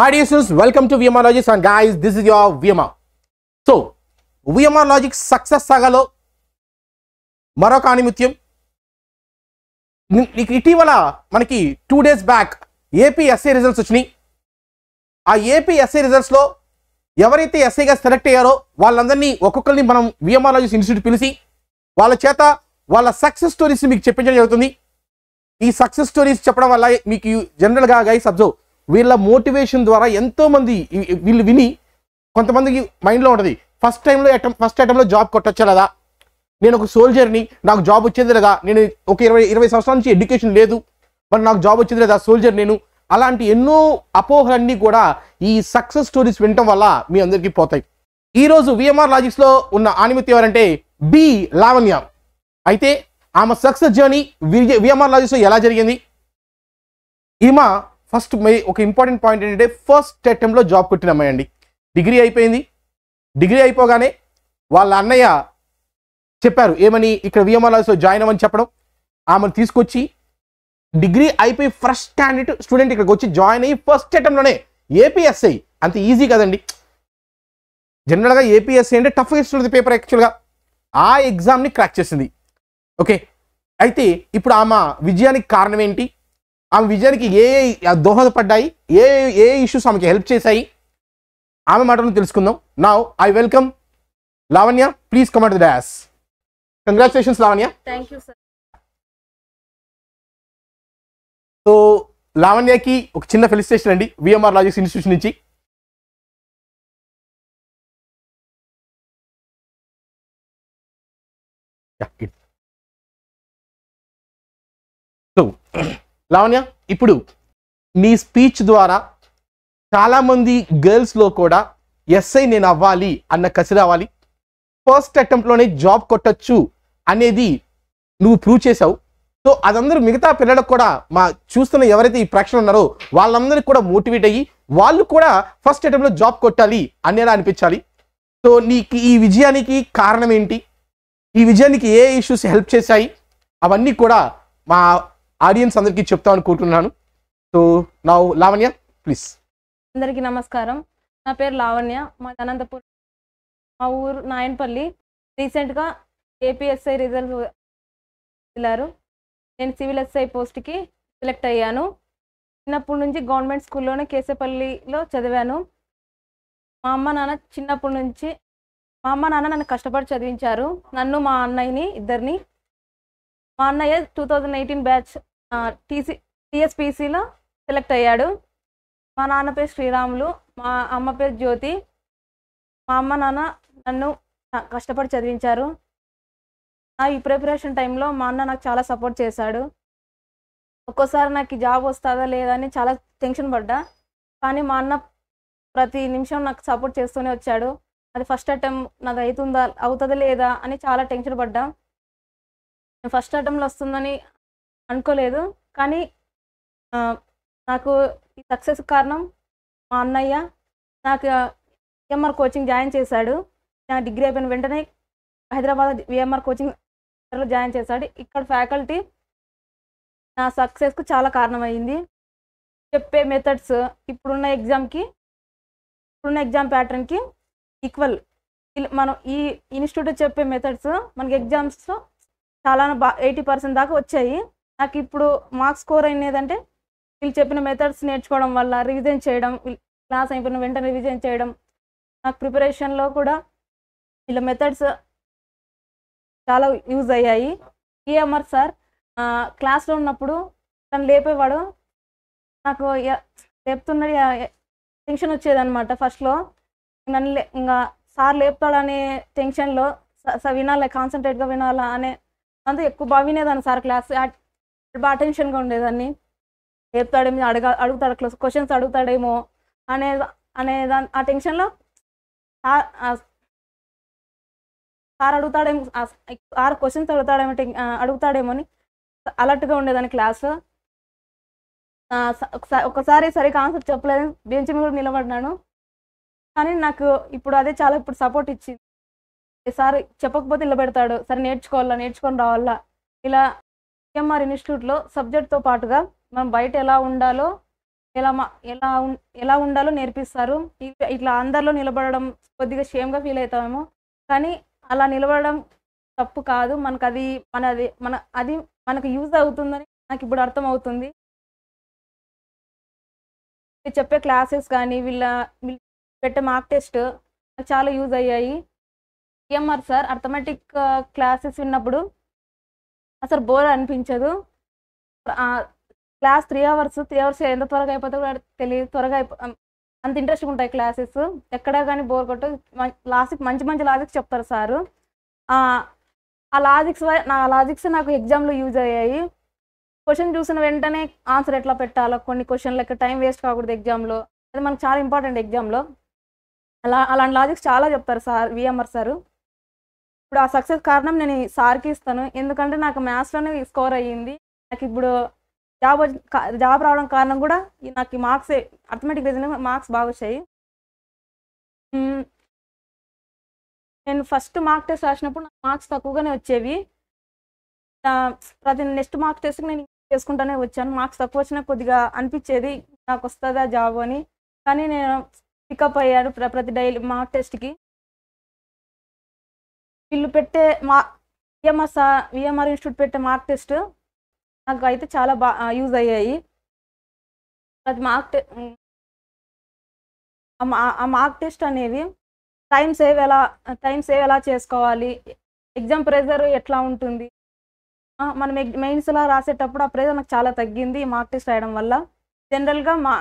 Hi welcome to welcome to VMR Logics and guys, this is your VMR. So, VMR Logics మరొక ఆనిమిత్యం నీకు ఇటీవల మనకి two days back AP SA results వచ్చినాయి ఆ AP SA రిజల్ట్స్లో ఎవరైతే ఎస్ఐగా select అయ్యారో వాళ్ళందరినీ ఒక్కొక్కరిని మనం విఎంఆర్ లాజిక్స్ ఇన్స్టిట్యూట్ పిలిచి వాళ్ళ చేత వాళ్ళ సక్సెస్ స్టోరీస్ మీకు చెప్పించడం జరుగుతుంది ఈ సక్సెస్ స్టోరీస్ చెప్పడం వల్ల మీకు జనరల్గా గైస్ అబ్జర్వ్ వీళ్ళ మోటివేషన్ ద్వారా ఎంతోమంది వీళ్ళు విని కొంతమందికి మైండ్లో ఉంటుంది ఫస్ట్ టైంలో అటెం ఫస్ట్ అటెంప్ట్లో జాబ్ కొట్టొచ్చా లేదా నేను ఒక సోల్జర్ని నాకు జాబ్ వచ్చేది లేదా నేను ఒక ఇరవై ఇరవై సంవత్సరాల నుంచి ఎడ్యుకేషన్ లేదు మరి నాకు జాబ్ వచ్చేది లేదా సోల్జర్ నేను అలాంటి ఎన్నో అపోహలన్నీ కూడా ఈ సక్సెస్ స్టోరీస్ వినటం వల్ల మీ అందరికీ పోతాయి ఈరోజు విఎంఆర్ లాజిక్స్లో ఉన్న ఆనిమిత్యం ఎవరంటే బి లావణ్య అయితే ఆమె సక్సెస్ జర్నీ విఎంఆర్ లాజిక్స్లో ఎలా జరిగింది ఈమె ఫస్ట్ మీ ఒక ఇంపార్టెంట్ పాయింట్ ఏంటంటే ఫస్ట్ అటెంప్ట్లో జాబ్ కొట్టిన అమ్మాయి అండి డిగ్రీ అయిపోయింది డిగ్రీ అయిపోగానే వాళ్ళ అన్నయ్య చెప్పారు ఏమని ఇక్కడ విఎంఆర్ఎస్లో జాయిన్ అవ్వని చెప్పడం ఆమెను తీసుకొచ్చి డిగ్రీ అయిపోయి ఫస్ట్ స్టాండర్డ్ స్టూడెంట్ ఇక్కడికి వచ్చి జాయిన్ అయ్యి ఫస్ట్ అటెంప్ట్లోనే ఏపీఎస్ఐ అంత ఈజీ కదండి జనరల్గా ఏపీఎస్ఐ అంటే టఫ్ ఇస్తుంది పేపర్ యాక్చువల్గా ఆ ఎగ్జామ్ని క్రాక్ చేసింది ఓకే అయితే ఇప్పుడు ఆమె విజయానికి కారణం ఏంటి ఆమె విజయానికి ఏ ఏ దోహదపడ్డాయి ఏ ఏ ఇష్యూస్ ఆమెకి హెల్ప్ చేశాయి ఆమె మాటను తెలుసుకుందాం నా I welcome Lavanya please come at dais congratulations Lavanya sir so లావణ్యకి ఒక చిన్న ఫెలిసిటేషన్ అండి విఎంఆర్ లాజిక్స్ ఇన్స్టిట్యూషన్ నుంచి సో లావణ్య ఇప్పుడు నీ స్పీచ్ ద్వారా చాలామంది గర్ల్స్లో కూడా ఎస్ఐ నేను అవ్వాలి అన్న కసి రావాలి ఫస్ట్ అటెంప్ట్లోనే జాబ్ కొట్టచ్చు అనేది నువ్వు ప్రూవ్ చేసావు సో అదందరూ మిగతా పిల్లలకు కూడా మా చూస్తున్న ఎవరైతే ఈ ప్రేక్షణ ఉన్నారో వాళ్ళందరికీ కూడా మోటివేట్ అయ్యి వాళ్ళు కూడా ఫస్ట్ అటెంప్ట్లో జాబ్ కొట్టాలి అనేలా అనిపించాలి సో నీకు ఈ విజయానికి కారణం ఏంటి ఈ విజయానికి ఏ ఇష్యూస్ హెల్ప్ చేశాయి అవన్నీ కూడా మా ఆడియన్స్ అందరికీ చెప్తాం అనుకుంటున్నాను సో నా లావణ్య ప్లీజ్ అందరికీ నమస్కారం నా పేరు లావణ్య మా అనంతపురం మా ఊరు నాయనపల్లి రీసెంట్గా ఏపీఎస్ఐ రిజల్ట్ వెళ్ళారు నేను సివిల్ ఎస్ఐ పోస్ట్కి సెలెక్ట్ అయ్యాను చిన్నప్పటి నుంచి గవర్నమెంట్ స్కూల్లోనే కేసేపల్లిలో చదివాను మా అమ్మ నాన్న చిన్నప్పటి నుంచి మా అమ్మ నాన్న నన్ను కష్టపడి చదివించారు నన్ను మా అన్నయ్యని ఇద్దరిని మా అన్నయ్య two thousand eighteen batch TC టీఎస్పీసీలో సెలెక్ట్ అయ్యాడు మా నాన్న పేరు శ్రీరాములు మా అమ్మ పేరు జ్యోతి మా అమ్మ నాన్న నన్ను కష్టపడి చదివించారు నా ఈ ప్రిపరేషన్ టైంలో మా అన్న నాకు చాలా సపోర్ట్ చేశాడు ఒక్కోసారి నాకు జాబ్ వస్తుందా లేదా అని చాలా టెన్షన్ పడ్డా కానీ మా అన్న ప్రతి నిమిషం నాకు సపోర్ట్ చేస్తూనే వచ్చాడు అది ఫస్ట్ అటెంప్ట్ నాది అవుతుందా అవుతుందా లేదా అని చాలా టెన్షన్ పడ్డా ఫస్ట్ అటెంప్ట్లో వస్తుందని అనుకోలేదు కానీ నాకు ఈ సక్సెస్ కారణం మా అన్నయ్య నాకు విఎంఆర్ కోచింగ్ జాయిన్ చేశాడు నా డిగ్రీ అయిపోయిన వెంటనే హైదరాబాద్ విఎంఆర్ కోచింగ్ సెంటర్లో జాయిన్ చేశాడు ఇక్కడ ఫ్యాకల్టీ నా సక్సెస్కు చాలా కారణమైంది చెప్పే మెథడ్స్ ఇప్పుడున్న ఎగ్జామ్కి ఇప్పుడున్న ఎగ్జామ్ ప్యాటర్న్కి ఈక్వల్ మనం ఈ ఇన్స్టిట్యూట్ చెప్పే మెథడ్స్ మనకి ఎగ్జామ్స్ చాలా బా ఎయిటీ పర్సెంట్ దాకా వచ్చాయి నాకు ఇప్పుడు మార్క్స్ స్కోర్ అయినదంటే వీళ్ళు చెప్పిన మెథడ్స్ నేర్చుకోవడం వల్ల రివిజన్ చేయడం క్లాస్ అయిపోయిన వెంటనే రివిజన్ చేయడం నాకు ప్రిపరేషన్లో కూడా వీళ్ళ మెథడ్స్ చాలా యూజ్ అయ్యాయి ఈఎంఆర్ సార్ క్లాస్లో ఉన్నప్పుడు తను లేపేవాడు నాకు లేపుతున్నది టెన్షన్ అనమాట ఫస్ట్లో నన్ను ఇంకా సార్ లేపుతాడనే టెన్షన్లో వినాలి కాన్సన్ట్రేట్గా వినాలా అనే అంత ఎక్కువ బాగా వినేదాన్ని సార్ క్లాస్ బాగా టెన్షన్గా ఉండేదాన్ని చెప్తాడేమో అడగ అడుగుతాడు క్వశ్చన్స్ అడుగుతాడేమో అనే అనే దాని ఆ టెన్షన్లో సార్ అడుగుతాడేమో సార్ క్వశ్చన్స్ అడుగుతాడేమో అడుగుతాడేమో అని అలర్ట్గా ఉండేదాన్ని క్లాస్ ఒకసారి సరిగ్గా ఆన్సర్ చెప్పలేదు బెంచ్ మీద నిలబడినాను కానీ నాకు ఇప్పుడు అదే చాలా ఇప్పుడు సపోర్ట్ ఇచ్చింది సార్ చెప్పకపోతే నిలబెడతాడు సరే నేర్చుకోవాలా నేర్చుకొని రావాలా ఇలా సిఎంఆర్ ఇన్స్టిట్యూట్లో సబ్జెక్ట్తో పాటుగా మనం బయట ఎలా ఉండాలో ఎలా ఎలా ఎలా ఉండాలో నేర్పిస్తారు ఇట్లా అందరిలో నిలబడడం కొద్దిగా షేమ్గా ఫీల్ అవుతామేమో కానీ అలా నిలబడడం తప్పు కాదు మనకు అది అది మన అది మనకు యూజ్ అవుతుందని నాకు ఇప్పుడు అర్థం అవుతుంది చెప్పే క్లాసెస్ కానీ వీళ్ళ వీళ్ళు పెట్టే మార్క్ టెస్ట్ చాలా యూజ్ అయ్యాయి సిఎంఆర్ సార్ అర్థమెటిక్ క్లాసెస్ విన్నప్పుడు అసలు బోర్ అనిపించదు class three hours three hours ఎంత త్వరగా అయిపోతే కూడా తెలియదు త్వరగా అయిపో అంత ఇంట్రెస్ట్ ఉంటాయి క్లాసెస్ ఎక్కడ కానీ బోర్ కొట్టు లాజిక్ మంచి మంచి లాజిక్స్ చెప్తారు సారు ఆ లాజిక్స్ నా లాజిక్స్ నాకు ఎగ్జామ్లో యూజ్ అయ్యాయి క్వశ్చన్ చూసిన వెంటనే ఆన్సర్ ఎట్లా పెట్టాలో కొన్ని క్వశ్చన్లకి టైం వేస్ట్ కాకూడదు ఎగ్జామ్లో అది మనకు చాలా ఇంపార్టెంట్ ఎగ్జామ్లో అలా అలాంటి లాజిక్స్ చాలా చెప్తారు సార్ విఎంఆర్ సారు ఇప్పుడు ఆ సక్సెస్ కారణం నేను సార్కి ఇస్తాను ఎందుకంటే నాకు మ్యాథ్స్లోనే స్కోర్ అయ్యింది నాకు ఇప్పుడు జాబ్ జాబ్ రావడం కారణం కూడా నాకు మార్క్స్ అథమెటిక్ రీజన్ మార్క్స్ బాగా వచ్చాయి నేను ఫస్ట్ మార్క్ టెస్ట్ రాసినప్పుడు నాకు మార్క్స్ తక్కువగానే వచ్చేవి ప్రతి నెక్స్ట్ మార్క్ టెస్ట్కి నేను చేసుకుంటానే వచ్చాను మార్క్స్ తక్కువ వచ్చినా కొద్దిగా అనిపించేది నాకు వస్తుందా జాబ్ అని కానీ నేను పికప్ అయ్యాను ప్రతి డైలీ మార్క్ టెస్ట్కి వీళ్ళు పెట్టే మా విఎంఆర్ సార్ విఎంఆర్ ఇన్స్టిట్యూట్ పెట్టే మార్క్ టెస్ట్ నాకు అయితే చాలా బాగా యూజ్ అయ్యాయి అది మార్క్ టె ఆ మార్క్ టెస్ట్ అనేవి టైం సేవ్ ఎలా టైం సేవ్ ఎలా చేసుకోవాలి ఎగ్జామ్ ప్రెజర్ ఎట్లా ఉంటుంది మనం మెయిన్స్లో రాసేటప్పుడు ఆ ప్రెజర్ నాకు చాలా తగ్గింది మార్క్ టెస్ట్ రాయడం వల్ల జనరల్గా మా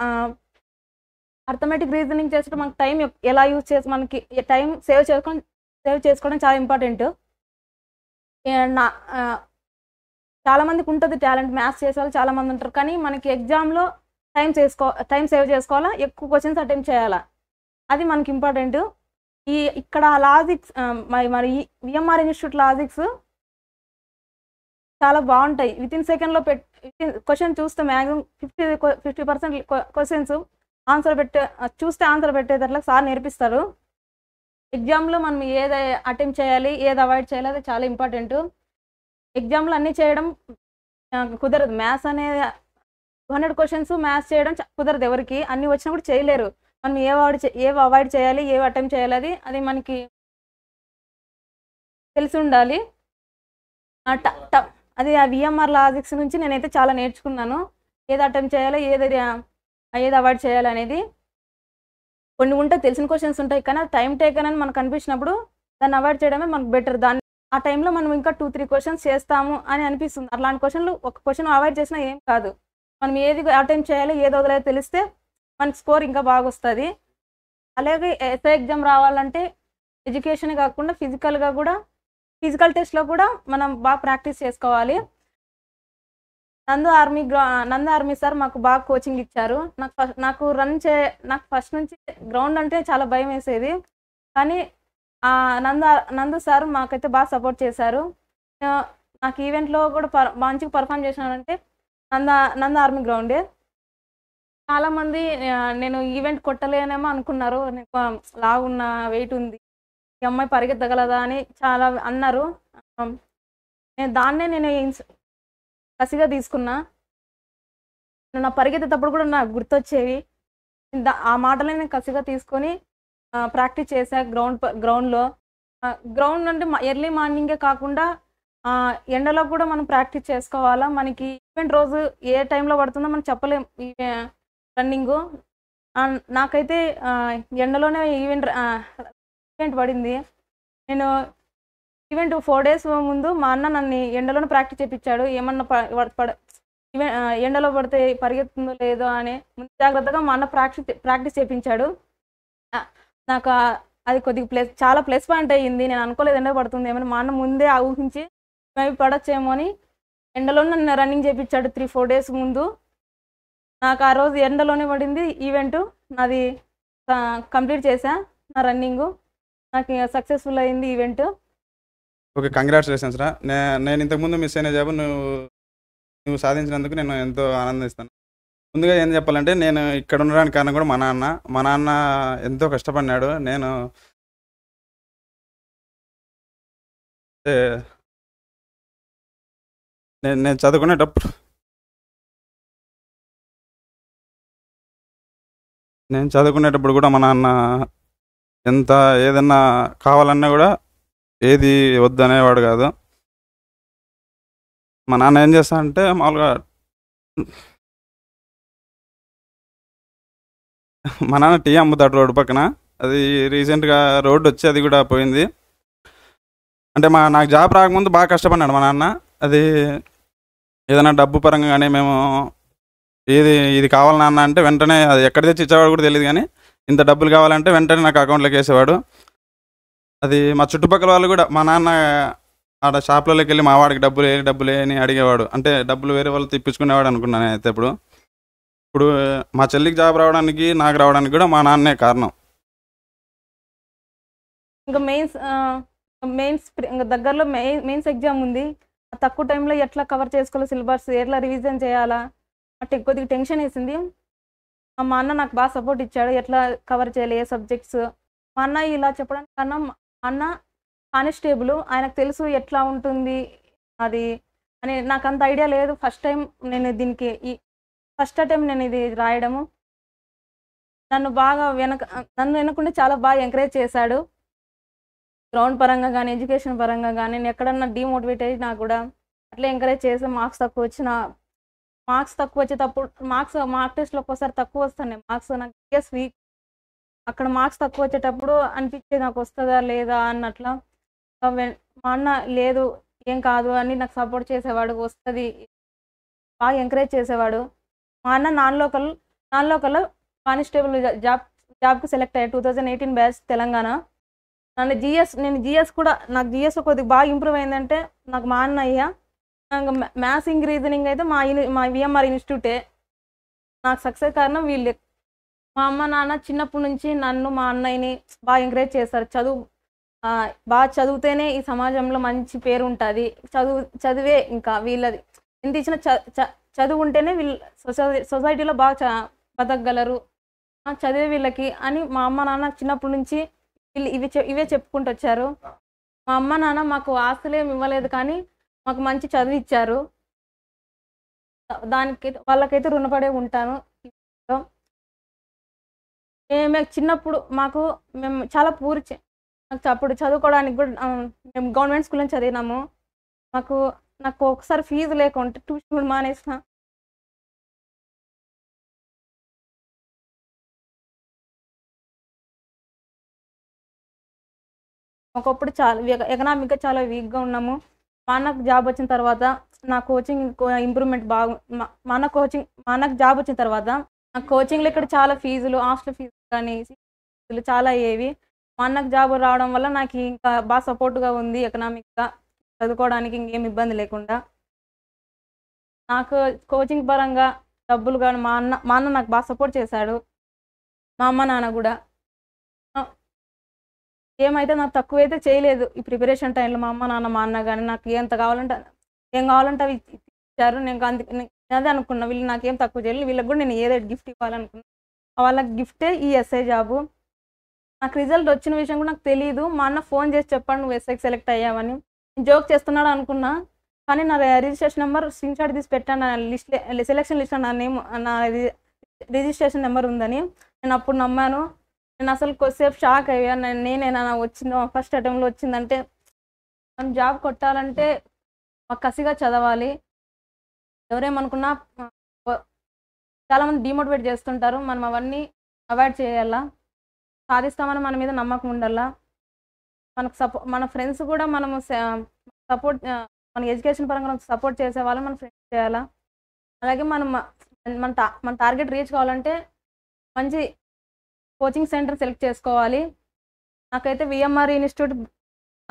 అర్థమెటిక్ రీజనింగ్ చేసేటప్పుడు మనకు టైం ఎలా యూజ్ చేసి మనకి టైం సేవ్ చేసుకొని సేవ్ చేసుకోవడం చాలా ఇంపార్టెంట్ నా చాలామందికి ఉంటుంది టాలెంట్ మ్యాథ్స్ చేసే వాళ్ళు చాలామంది ఉంటారు కానీ మనకి ఎగ్జామ్లో టైం చేసుకో టైం సేవ్ చేసుకోవాలా ఎక్కువ క్వశ్చన్స్ అటెంప్ట్ చేయాలా అది మనకి ఇంపార్టెంట్ ఈ ఇక్కడ లాజిక్స్ మరి మరి విఎంఆర్ ఇన్స్టిట్యూట్ లాజిక్స్ చాలా బాగుంటాయి విత్ ఇన్ సెకండ్లో పెట్ క్వశ్చన్ చూస్తే maximum fifty fifty percent questions answer పెట్టే చూస్తే ఆన్సర్ పెట్టేదట్లా సార్ నేర్పిస్తారు ఎగ్జామ్లో మనం ఏది అటెంప్ట్ చేయాలి ఏది అవాయిడ్ చేయాలి అది చాలా ఇంపార్టెంట్ ఎగ్జామ్లు అన్నీ చేయడం కుదరదు మ్యాథ్స్ అనే హండ్రెడ్ క్వశ్చన్స్ మ్యాథ్స్ చేయడం కుదరదు ఎవరికి అన్నీ వచ్చినప్పుడు కూడా చేయలేరు మనం ఏ అవాయిడ్ ఏ అవాయిడ్ చేయాలి ఏవి అటెంప్ట్ చేయాలి అది అది మనకి తెలిసి ఉండాలి అది ఆ విఎంఆర్ లాజిక్స్ నుంచి నేనైతే చాలా నేర్చుకున్నాను ఏది అటెంప్ట్ చేయాలి ఏది ఏది అవాయిడ్ చేయాలి అనేది కొన్ని ఉంటే తెలిసిన క్వశ్చన్స్ ఉంటాయి కానీ టైం టేకన్ అని మనకు అనిపించినప్పుడు దాన్ని అవాయిడ్ చేయడమే మనకు బెటర్ దాన్ని ఆ టైంలో మనం ఇంకా టూ త్రీ క్వశ్చన్స్ చేస్తాము అని అనిపిస్తుంది అలాంటి క్వశ్చన్లు ఒక క్వశ్చన్ అవాయిడ్ చేసినా ఏం కాదు మనం ఏది టైం చేయాలి ఏది వదిలేదో తెలిస్తే మనకి స్కోర్ ఇంకా బాగొస్తుంది అలాగే ఎస్ఐ ఎగ్జామ్ రావాలంటే ఎడ్యుకేషన్ కాకుండా ఫిజికల్గా కూడా ఫిజికల్ టెస్ట్లో కూడా మనం బాగా ప్రాక్టీస్ చేసుకోవాలి నందు ఆర్మీ గ్రౌ నందు ఆర్మీ సార్ మాకు బాగా కోచింగ్ ఇచ్చారు నాకు నాకు రన్ చే నాకు ఫస్ట్ నుంచి గ్రౌండ్ అంటే చాలా భయం వేసేది కానీ నందు నందు సార్ మాకైతే బాగా సపోర్ట్ చేశారు నాకు ఈవెంట్లో కూడా పర్ మంచిగా పర్ఫామ్ చేశానంటే నంద నంద ఆర్మీ గ్రౌండే చాలామంది నేను ఈవెంట్ కొట్టలేనేమో అనుకున్నారు లాగున్న వెయిట్ ఉంది ఈ అమ్మాయి పరిగెత్తగలదా అని చాలా అన్నారు నేను దాన్నే నేను కసిగా తీసుకున్నా నా పరిగెత్తేటప్పుడు కూడా నాకు గుర్తొచ్చేవి ఆ మాటలే నేను కసిగా తీసుకొని ప్రాక్టీస్ చేశా గ్రౌండ్ గ్రౌండ్లో గ్రౌండ్ అంటే ఎర్లీ మార్నింగే కాకుండా ఎండలో కూడా మనం ప్రాక్టీస్ చేసుకోవాలా మనకి ఈవెంట్ రోజు ఏ టైంలో పడుతుందో మనం చెప్పలేం ఈ రన్నింగు నాకైతే ఎండలోనే ఈవెంట్ ఈవెంట్ పడింది నేను ఈవెన్ ఫోర్ డేస్ ముందు మా అన్న నన్ను ఎండలోనే ప్రాక్టీస్ చేయించాడు ఏమన్నా పడ ఎండలో పడితే పరిగెత్తుందో లేదో అని ముందు జాగ్రత్తగా మా అన్న ప్రాక్టీస్ ప్రాక్టీస్ చేయించాడు నాకు అది కొద్దిగా ప్లేస్ చాలా ప్లస్ పాయింట్ అయ్యింది నేను అనుకోలేదు ఎండ పడుతుంది ఏమని మా అన్న ముందే ఊహించి మేము పడచ్చేమో అని ఎండలో నన్ను రన్నింగ్ చేయించాడు త్రీ ఫోర్ డేస్ ముందు నాకు ఆ రోజు ఎండలోనే పడింది ఈవెంట్ నాది కంప్లీట్ చేశా నా రన్నింగు నాకు సక్సెస్ఫుల్ అయింది ఈవెంట్ ఓకే కంగ్రాచులేషన్స్ రా నేను ఇంతకుముందు మిస్ అయిన జాబు నువ్వు నువ్వు సాధించినందుకు నేను ఎంతో ఆనందిస్తాను ముందుగా ఏం చెప్పాలంటే నేను ఇక్కడ ఉండడానికి కారణం కూడా మా నాన్న మా నాన్న ఎంతో కష్టపడినాడు నేను నేను నేను చదువుకునేటప్పుడు నేను చదువుకునేటప్పుడు కూడా మా నాన్న ఎంత ఏదన్నా కావాలన్నా కూడా ఏది వద్దనేవాడు కాదు మా నాన్న ఏం చేస్తా అంటే మామూలుగా మా నాన్న టీ అమ్ముతాడు రోడ్డు పక్కన అది రీసెంట్గా రోడ్డు వచ్చి అది కూడా పోయింది అంటే మా నాకు జాబ్ రాకముందు బాగా కష్టపడినాడు మా నాన్న అది ఏదైనా డబ్బు పరంగా కానీ మేము ఏది ఇది కావాలి నాన్న అంటే వెంటనే అది ఎక్కడ తెచ్చి ఇచ్చేవాడు కూడా తెలియదు కానీ ఇంత డబ్బులు కావాలంటే వెంటనే నాకు అకౌంట్లోకి వేసేవాడు అది మా చుట్టుపక్కల వాళ్ళు కూడా మా నాన్న ఆడ షాప్లలోకి వెళ్ళి మా వాడికి డబ్బులు ఏ డబ్బులు అని అడిగేవాడు అంటే డబ్బులు వేరే వాళ్ళు తెప్పించుకునేవాడు అనుకున్నాను అయితే ఇప్పుడు ఇప్పుడు మా చెల్లికి జాబ్ రావడానికి నాకు రావడానికి కూడా మా నాన్నే కారణం ఇంకా మెయిన్స్ మెయిన్స్ ఇంకా దగ్గరలో మెయిన్స్ ఎగ్జామ్ ఉంది తక్కువ టైంలో ఎట్లా కవర్ చేసుకోవాలి సిలబస్ ఎట్లా రివిజన్ చేయాలా అంటే కొద్దిగా టెన్షన్ వేసింది మా అన్న నాకు బాగా సపోర్ట్ ఇచ్చాడు ఎట్లా కవర్ చేయాలి ఏ సబ్జెక్ట్స్ మా అన్న ఇలా చెప్పడానికి కారణం అన్న కానిస్టేబుల్ ఆయనకు తెలుసు ఎట్లా ఉంటుంది అది అని నాకు అంత ఐడియా లేదు ఫస్ట్ టైం నేను దీనికి ఈ ఫస్ట్ టైం నేను ఇది రాయడము నన్ను బాగా వెనక నన్ను వెనకుండా చాలా బాగా ఎంకరేజ్ చేశాడు గ్రౌండ్ పరంగా కానీ ఎడ్యుకేషన్ పరంగా కానీ నేను ఎక్కడన్నా డిమోటివేట్ అయ్యి నాకు కూడా అట్లా ఎంకరేజ్ చేసి మార్క్స్ తక్కువ వచ్చిన మార్క్స్ తక్కువ వచ్చేటప్పుడు మార్క్స్ మార్క్ టెస్ట్లో ఒక్కోసారి తక్కువ వస్తాను మార్క్స్ నాకు బిగ్గెస్ట్ వీక్ అక్కడ మార్క్స్ తక్కువ వచ్చేటప్పుడు అనిపించేది నాకు వస్తుందా లేదా అన్నట్లా మా అన్న లేదు ఏం కాదు అని నాకు సపోర్ట్ చేసేవాడు వస్తుంది బాగా ఎంకరేజ్ చేసేవాడు మా అన్న non local non local constable job జాబ్కి సెలెక్ట్ అయ్యాడు two thousand eighteen batch Telangana నన్ను జిఎస్ నేను జిఎస్ కూడా నాకు జిఎస్ కొద్దిగా బాగా ఇంప్రూవ్ అయిందంటే నాకు మా అన్నయ్య మ్యాథ్స్ ఇంగ్ రీజనింగ్ అయితే మా మా విఎంఆర్ ఇన్స్టిట్యూటే నాకు సక్సెస్ కారణం వీళ్ళు మా అమ్మ నాన్న చిన్నప్పటి నుంచి నన్ను మా అన్నయ్యని బాగా ఎంకరేజ్ చేశారు చదువు బాగా చదివితేనే ఈ సమాజంలో మంచి పేరు ఉంటుంది చదువు చదివే ఇంకా వీళ్ళది ఎంత ఇచ్చిన చదువు ఉంటేనే వీళ్ళు సొసైటీలో బాగా బతకగలరు చదివే వీళ్ళకి అని మా అమ్మ నాన్న చిన్నప్పటి నుంచి వీళ్ళు ఇవి ఇవే చెప్పుకుంటూ వచ్చారు మా అమ్మ నాన్న మాకు ఆస్తులేమి ఇవ్వలేదు కానీ మాకు మంచి చదువు ఇచ్చారు దానికి వాళ్ళకైతే రుణపడే ఉంటాను మేము చిన్నప్పుడు మాకు మేము చాలా మాకు అప్పుడు చదువుకోవడానికి కూడా మేము గవర్నమెంట్ స్కూల్లో చదివినాము మాకు నాకు ఒకసారి ఫీజు లేకుంటే ట్యూషన్ కూడా మానేసిన ఒకప్పుడు చాలా ఎకనామిక్గా చాలా వీక్గా ఉన్నాము మా అన్నకు జాబ్ వచ్చిన తర్వాత నా కోచింగ్ ఇంప్రూవ్మెంట్ బాగు మా అన్న కోచింగ్ మా అన్నకు జాబ్ వచ్చిన తర్వాత నాకు కోచింగ్లో ఇక్కడ చాలా ఫీజులు హాస్టల్ ఫీజులు కానీ ఫీజులు చాలా అయ్యేవి మా అన్నకు జాబ్ రావడం వల్ల నాకు ఇంకా బాగా సపోర్ట్గా ఉంది ఎకనామిక్గా చదువుకోవడానికి ఇంకేం ఇబ్బంది లేకుండా నాకు కోచింగ్ పరంగా డబ్బులు కానీ మా అన్న మా అన్న నాకు బాగా సపోర్ట్ చేశాడు మా అమ్మ నాన్న కూడా ఏమైతే నాకు తక్కువైతే చేయలేదు ఈ ప్రిపరేషన్ టైంలో మా అమ్మ నాన్న మా అన్న కానీ నాకు ఎంత కావాలంటే ఏం కావాలంటే అవి ఇచ్చారు నేను అందుకే అదే అనుకున్నా వీళ్ళు నాకేం తక్కువ చేయలేదు వీళ్ళకి కూడా నేను ఏదైతే గిఫ్ట్ ఇవ్వాలనుకున్నా వాళ్ళకి గిఫ్టే ఈ ఎస్ఐ జాబు నాకు రిజల్ట్ వచ్చిన విషయం కూడా నాకు తెలియదు మా అన్న ఫోన్ చేసి చెప్పాను నువ్వు ఎస్ఐకి సెలెక్ట్ అయ్యావని జోక్ చేస్తున్నాడు అనుకున్నా కానీ నా రిజిస్ట్రేషన్ నెంబర్ స్క్రీన్ షాట్ తీసి పెట్టాను నా లిస్ట్ సెలెక్షన్ లిస్ట్ నా నేమ్ నా రిజిస్ట్రేషన్ నెంబర్ ఉందని నేను అప్పుడు నమ్మాను నేను అసలు కొద్దిసేపు షాక్ అయ్యాను నేను నేనేనా వచ్చిన ఫస్ట్ అటెంప్ట్లో వచ్చిందంటే మనం జాబ్ కొట్టాలంటే కసిగా చదవాలి ఎవరేమనుకున్నా చాలామంది డిమోటివేట్ చేస్తుంటారు మనం అవన్నీ అవాయిడ్ చేయాలా సాధిస్తామని మన మీద నమ్మకం ఉండాలా మనకు సపో మన ఫ్రెండ్స్ కూడా మనము సపోర్ట్ మన ఎడ్యుకేషన్ పరంగా సపోర్ట్ చేసే వాళ్ళని మన ఫ్రెండ్స్ చేయాలా అలాగే మనం మన మన టార్గెట్ రీచ్ కావాలంటే మంచి కోచింగ్ సెంటర్ సెలెక్ట్ చేసుకోవాలి నాకైతే విఎంఆర్ ఇన్స్టిట్యూట్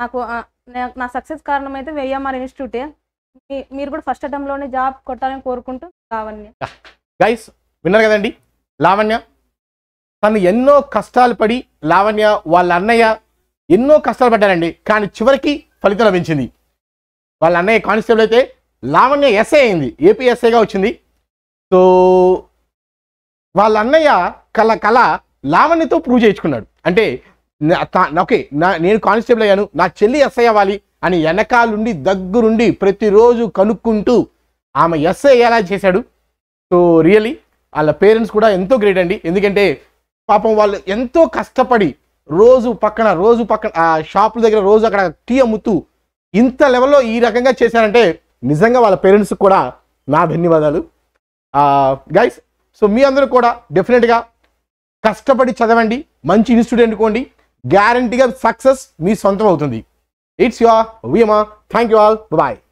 నాకు నా సక్సెస్ కారణం అయితే విఎంఆర్ ఇన్స్టిట్యూటే మీరు కూడా ఫస్ట్ అటెంప్ట్లోనే జాబ్ కొట్టాలని కోరుకుంటూ లావణ్య గైస్ విన్నారు కదండి లావణ్య తను ఎన్నో కష్టాలు పడి లావణ్య వాళ్ళ అన్నయ్య ఎన్నో కష్టాలు పడ్డారండి కానీ చివరికి ఫలితం లభించింది వాళ్ళ అన్నయ్య కానిస్టేబుల్ అయితే లావణ్య ఎస్ఐ అయింది ఏపీ వచ్చింది సో వాళ్ళ అన్నయ్య కళ కళ లావణ్యతో ప్రూవ్ చేయించుకున్నాడు అంటే ఓకే నా నేను కానిస్టేబుల్ అయ్యాను నా చెల్లి ఎస్ఐ అవ్వాలి అని వెనకాలుండి దగ్గరుండి ప్రతిరోజు కనుక్కుంటూ ఆమె ఎస్ఐ ఎలా చేశాడు సో రియలీ వాళ్ళ పేరెంట్స్ కూడా ఎంతో గ్రేట్ అండి ఎందుకంటే పాపం వాళ్ళు ఎంతో కష్టపడి రోజు పక్కన రోజు పక్కన ఆ షాపుల దగ్గర రోజు అక్కడ టీ అమ్ముతూ ఇంత లెవెల్లో ఈ రకంగా చేశారంటే నిజంగా వాళ్ళ పేరెంట్స్ కూడా నా ధన్యవాదాలు గైస్ సో మీ అందరూ కూడా డెఫినెట్గా కష్టపడి చదవండి మంచి ఇన్స్టిట్యూట్ ఎండుకోండి గ్యారంటీగా సక్సెస్ మీ సొంతం అవుతుంది It's your Vima. Thank you all. Bye-bye.